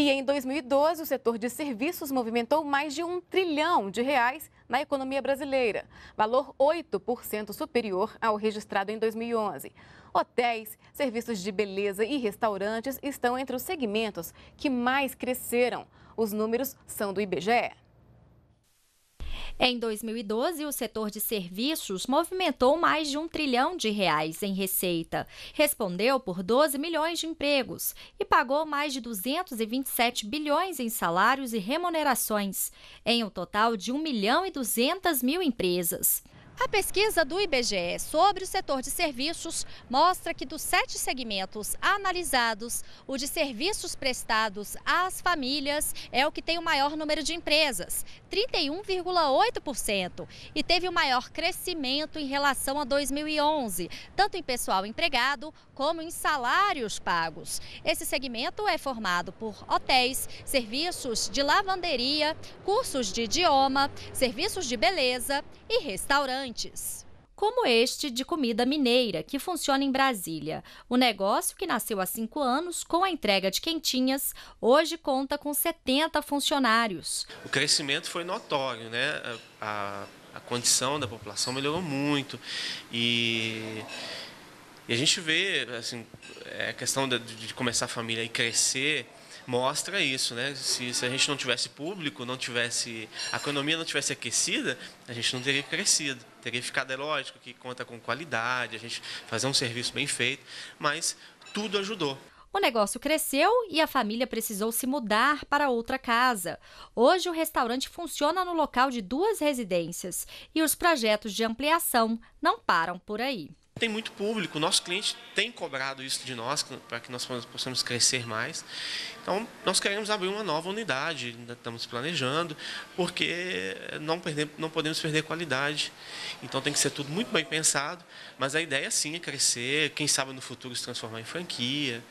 E em 2012, o setor de serviços movimentou mais de um trilhão de reais na economia brasileira, valor 8% superior ao registrado em 2011. Hotéis, serviços de beleza e restaurantes estão entre os segmentos que mais cresceram. Os números são do IBGE. Em 2012, o setor de serviços movimentou mais de um trilhão de reais em receita, respondeu por 12 milhões de empregos e pagou mais de 227 bilhões em salários e remunerações, em um total de 1 milhão e 200 mil empresas. A pesquisa do IBGE sobre o setor de serviços mostra que dos sete segmentos analisados, o de serviços prestados às famílias é o que tem o maior número de empresas, 31,8%, e teve o maior crescimento em relação a 2011, tanto em pessoal empregado como em salários pagos. Esse segmento é formado por hotéis, serviços de lavanderia, cursos de idioma, serviços de beleza e restaurantes restaurantes como este de comida mineira, que funciona em Brasília. O negócio, que nasceu há cinco anos com a entrega de quentinhas, hoje conta com 70 funcionários. O crescimento foi notório, né? A, a condição da população melhorou muito e, e a gente vê assim, é, a questão de, de começar a família e crescer mostra isso, né? Se, se, a gente não tivesse público, não tivesse a economia não tivesse aquecida, a gente não teria crescido. Teria que ficar, é lógico, que conta com qualidade, a gente fazer um serviço bem feito, mas tudo ajudou. O negócio cresceu e a família precisou se mudar para outra casa. Hoje, o restaurante funciona no local de duas residências e os projetos de ampliação não param por aí. Tem muito público, nosso cliente tem cobrado isso de nós para que nós possamos crescer mais. Então, nós queremos abrir uma nova unidade, ainda estamos planejando, porque não, perder, não podemos perder qualidade. Então, tem que ser tudo muito bem pensado, mas a ideia sim é crescer, quem sabe no futuro se transformar em franquia.